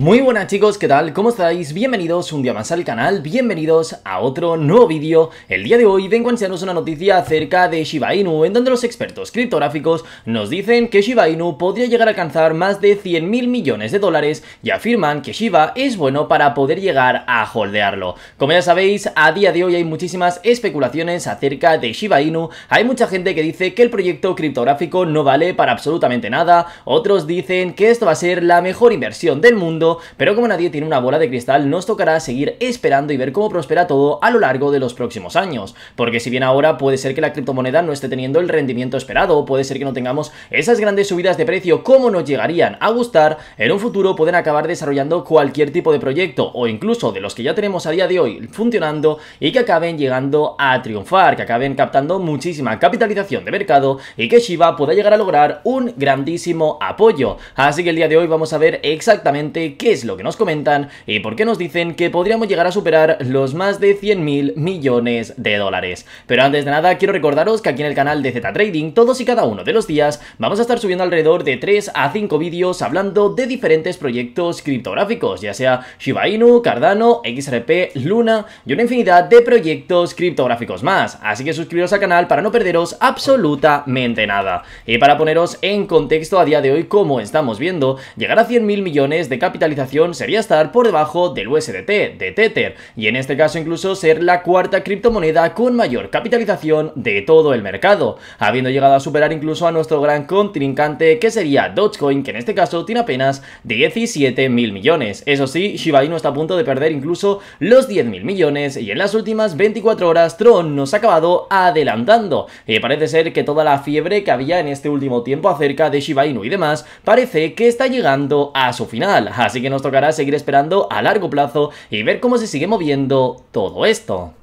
Muy buenas chicos, ¿qué tal? ¿Cómo estáis? Bienvenidos un día más al canal, bienvenidos a otro nuevo vídeo. El día de hoy vengo a enseñaros una noticia acerca de Shiba Inu, en donde los expertos criptográficos nos dicen que Shiba Inu podría llegar a alcanzar más de 100 mil millones de dólares y afirman que Shiba es bueno para poder llegar a holdearlo. Como ya sabéis, a día de hoy hay muchísimas especulaciones acerca de Shiba Inu, hay mucha gente que dice que el proyecto criptográfico no vale para absolutamente nada, otros dicen que esto va a ser la mejor inversión del mundo pero como nadie tiene una bola de cristal, nos tocará seguir esperando y ver cómo prospera todo a lo largo de los próximos años, porque si bien ahora puede ser que la criptomoneda no esté teniendo el rendimiento esperado, puede ser que no tengamos esas grandes subidas de precio como nos llegarían a gustar, en un futuro pueden acabar desarrollando cualquier tipo de proyecto o incluso de los que ya tenemos a día de hoy funcionando y que acaben llegando a triunfar, que acaben captando muchísima capitalización de mercado y que Shiba pueda llegar a lograr un grandísimo apoyo. Así que el día de hoy vamos a ver exactamente qué es lo que nos comentan y por qué nos dicen que podríamos llegar a superar los más de 100.000 millones de dólares. Pero antes de nada, quiero recordaros que aquí en el canal de Z Trading, todos y cada uno de los días, vamos a estar subiendo alrededor de 3 a 5 vídeos hablando de diferentes proyectos criptográficos, ya sea Shiba Inu, Cardano, XRP, Luna y una infinidad de proyectos criptográficos más. Así que suscribiros al canal para no perderos absolutamente nada. Y para poneros en contexto a día de hoy, como estamos viendo, llegar a 100.000 millones de capital sería estar por debajo del USDT, de Tether, y en este caso incluso ser la cuarta criptomoneda con mayor capitalización de todo el mercado, habiendo llegado a superar incluso a nuestro gran contrincante que sería Dogecoin, que en este caso tiene apenas 17 mil millones. Eso sí, Shiba Inu está a punto de perder incluso los 10 mil millones y en las últimas 24 horas Tron nos ha acabado adelantando. Y eh, parece ser que toda la fiebre que había en este último tiempo acerca de Shiba Inu y demás parece que está llegando a su final. Así que nos tocará seguir esperando a largo plazo y ver cómo se sigue moviendo todo esto.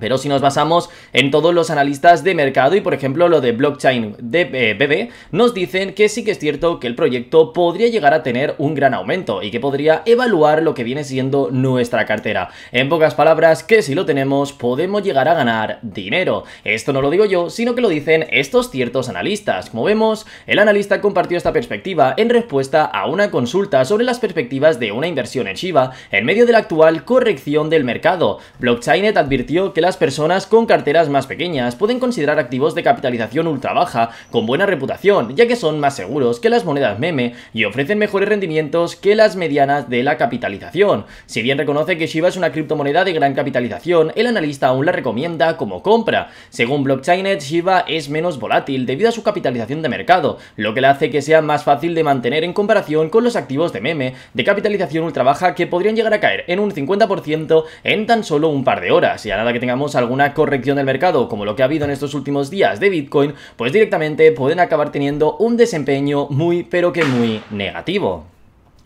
Pero si nos basamos en todos los analistas de mercado y por ejemplo lo de blockchain de BB, eh, nos dicen que sí que es cierto que el proyecto podría llegar a tener un gran aumento y que podría evaluar lo que viene siendo nuestra cartera. En pocas palabras, que si lo tenemos podemos llegar a ganar dinero. Esto no lo digo yo, sino que lo dicen estos ciertos analistas. Como vemos, el analista compartió esta perspectiva en respuesta a una consulta sobre las perspectivas de una inversión en Shiba en medio de la actual corrección del mercado. Blockchainet advirtió que la personas con carteras más pequeñas pueden considerar activos de capitalización ultra baja, con buena reputación, ya que son más seguros que las monedas meme y ofrecen mejores rendimientos que las medianas de la capitalización. Si bien reconoce que Shiba es una criptomoneda de gran capitalización, el analista aún la recomienda como compra. Según Blockchainet, Shiba es menos volátil debido a su capitalización de mercado, lo que le hace que sea más fácil de mantener en comparación con los activos de meme de capitalización ultra baja que podrían llegar a caer en un 50% en tan solo un par de horas. Y a nada que tengamos alguna corrección del mercado, como lo que ha habido en estos últimos días de Bitcoin, pues directamente pueden acabar teniendo un desempeño muy pero que muy negativo.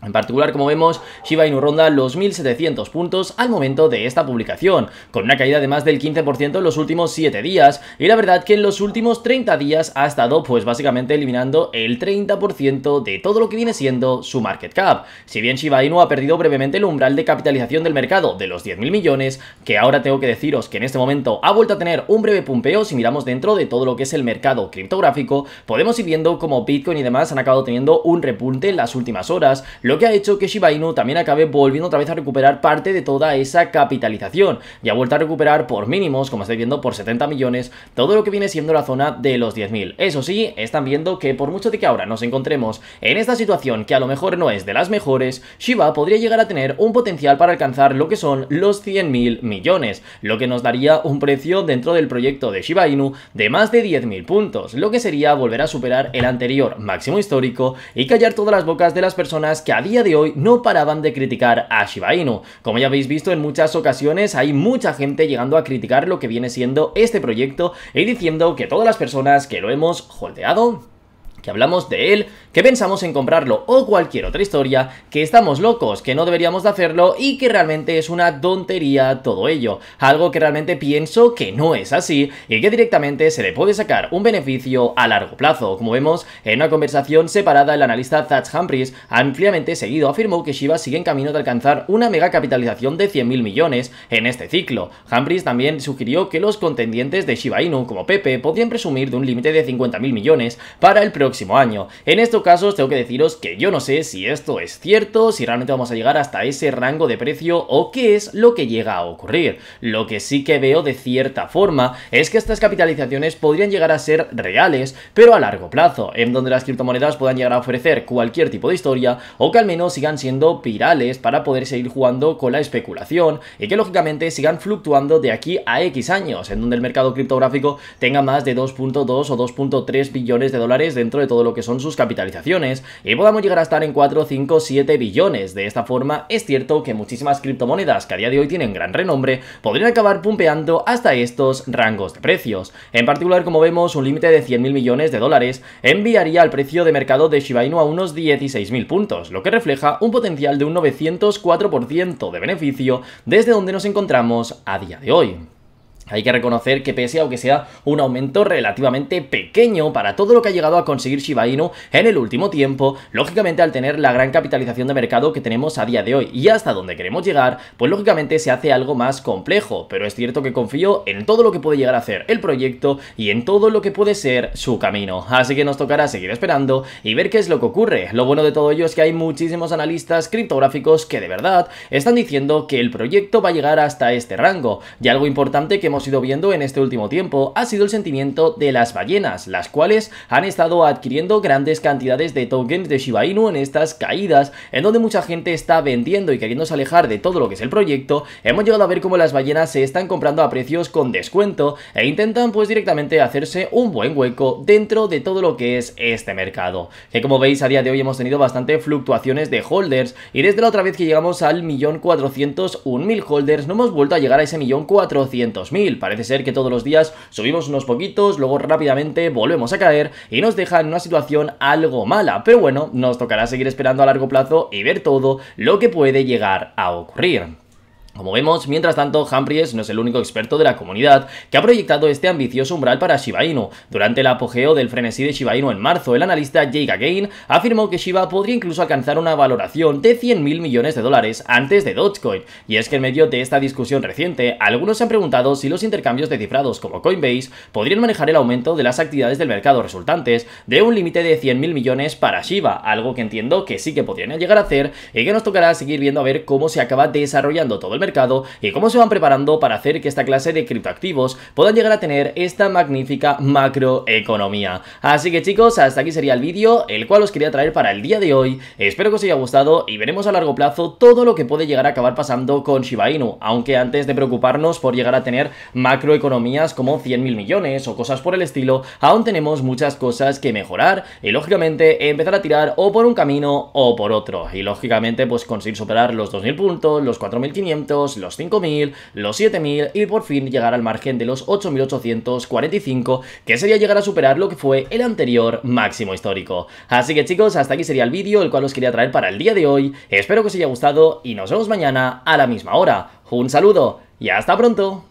En particular, como vemos, Shiba Inu ronda los 1.700 puntos al momento de esta publicación, con una caída de más del 15% en los últimos 7 días, y la verdad que en los últimos 30 días ha estado pues básicamente eliminando el 30% de todo lo que viene siendo su market cap. Si bien Shiba Inu ha perdido brevemente el umbral de capitalización del mercado de los 10.000 millones, que ahora tengo que deciros que en este momento ha vuelto a tener un breve pumpeo si miramos dentro de todo lo que es el mercado criptográfico, podemos ir viendo cómo Bitcoin y demás han acabado teniendo un repunte en las últimas horas, lo que ha hecho que Shiba Inu también acabe volviendo otra vez a recuperar parte de toda esa capitalización y ha vuelto a recuperar por mínimos, como estáis viendo, por 70 millones, todo lo que viene siendo la zona de los 10.000. Eso sí, están viendo que por mucho de que ahora nos encontremos en esta situación que a lo mejor no es de las mejores, Shiba podría llegar a tener un potencial para alcanzar lo que son los 100.000 millones, lo que nos daría un precio dentro del proyecto de Shiba Inu de más de 10.000 puntos, lo que sería volver a superar el anterior máximo histórico y callar todas las bocas de las personas que a día de hoy no paraban de criticar a Shiba Inu. Como ya habéis visto en muchas ocasiones hay mucha gente llegando a criticar lo que viene siendo este proyecto y diciendo que todas las personas que lo hemos holdeado que hablamos de él, que pensamos en comprarlo o cualquier otra historia, que estamos locos, que no deberíamos de hacerlo y que realmente es una tontería todo ello, algo que realmente pienso que no es así y que directamente se le puede sacar un beneficio a largo plazo. Como vemos, en una conversación separada el analista Thatch Humphries ampliamente seguido afirmó que Shiba sigue en camino de alcanzar una mega capitalización de 100.000 millones en este ciclo. Humphries también sugirió que los contendientes de Shiba Inu como Pepe podrían presumir de un límite de 50.000 millones para el próximo año. En estos casos tengo que deciros que yo no sé si esto es cierto, si realmente vamos a llegar hasta ese rango de precio o qué es lo que llega a ocurrir. Lo que sí que veo de cierta forma es que estas capitalizaciones podrían llegar a ser reales, pero a largo plazo, en donde las criptomonedas puedan llegar a ofrecer cualquier tipo de historia o que al menos sigan siendo virales para poder seguir jugando con la especulación y que lógicamente sigan fluctuando de aquí a X años, en donde el mercado criptográfico tenga más de 2.2 o 2.3 billones de dólares dentro de todo lo que son sus capitalizaciones, y podamos llegar a estar en 4, 5, 7 billones. De esta forma, es cierto que muchísimas criptomonedas que a día de hoy tienen gran renombre podrían acabar pumpeando hasta estos rangos de precios. En particular, como vemos, un límite de 100.000 millones de dólares enviaría al precio de mercado de Shiba Inu a unos 16.000 puntos, lo que refleja un potencial de un 904% de beneficio desde donde nos encontramos a día de hoy. Hay que reconocer que pese a que sea un aumento relativamente pequeño para todo lo que ha llegado a conseguir Shiba Inu en el último tiempo, lógicamente al tener la gran capitalización de mercado que tenemos a día de hoy y hasta donde queremos llegar, pues lógicamente se hace algo más complejo, pero es cierto que confío en todo lo que puede llegar a hacer el proyecto y en todo lo que puede ser su camino. Así que nos tocará seguir esperando y ver qué es lo que ocurre. Lo bueno de todo ello es que hay muchísimos analistas criptográficos que de verdad están diciendo que el proyecto va a llegar hasta este rango y algo importante que hemos ido viendo en este último tiempo ha sido el sentimiento de las ballenas, las cuales han estado adquiriendo grandes cantidades de tokens de Shiba Inu en estas caídas, en donde mucha gente está vendiendo y queriéndose alejar de todo lo que es el proyecto, hemos llegado a ver cómo las ballenas se están comprando a precios con descuento e intentan pues directamente hacerse un buen hueco dentro de todo lo que es este mercado, que como veis a día de hoy hemos tenido bastante fluctuaciones de holders y desde la otra vez que llegamos al millón cuatrocientos mil holders no hemos vuelto a llegar a ese millón cuatrocientos mil Parece ser que todos los días subimos unos poquitos, luego rápidamente volvemos a caer y nos deja en una situación algo mala. Pero bueno, nos tocará seguir esperando a largo plazo y ver todo lo que puede llegar a ocurrir. Como vemos, mientras tanto, Humphries no es el único experto de la comunidad que ha proyectado este ambicioso umbral para Shiba Inu. Durante el apogeo del frenesí de Shiba Inu en marzo, el analista Jake Again afirmó que Shiba podría incluso alcanzar una valoración de 100.000 millones de dólares antes de Dogecoin. Y es que en medio de esta discusión reciente, algunos se han preguntado si los intercambios de cifrados como Coinbase podrían manejar el aumento de las actividades del mercado resultantes de un límite de 100.000 millones para Shiba, algo que entiendo que sí que podrían llegar a hacer y que nos tocará seguir viendo a ver cómo se acaba desarrollando todo el mercado y cómo se van preparando para hacer que esta clase de criptoactivos puedan llegar a tener esta magnífica macroeconomía. Así que chicos, hasta aquí sería el vídeo, el cual os quería traer para el día de hoy. Espero que os haya gustado y veremos a largo plazo todo lo que puede llegar a acabar pasando con Shiba Inu, aunque antes de preocuparnos por llegar a tener macroeconomías como 100.000 millones o cosas por el estilo, aún tenemos muchas cosas que mejorar y lógicamente empezar a tirar o por un camino o por otro. Y lógicamente pues conseguir superar los 2.000 puntos, los 4.500 los 5.000, los 7.000 y por fin llegar al margen de los 8.845, que sería llegar a superar lo que fue el anterior máximo histórico. Así que chicos, hasta aquí sería el vídeo, el cual os quería traer para el día de hoy. Espero que os haya gustado y nos vemos mañana a la misma hora. Un saludo y hasta pronto.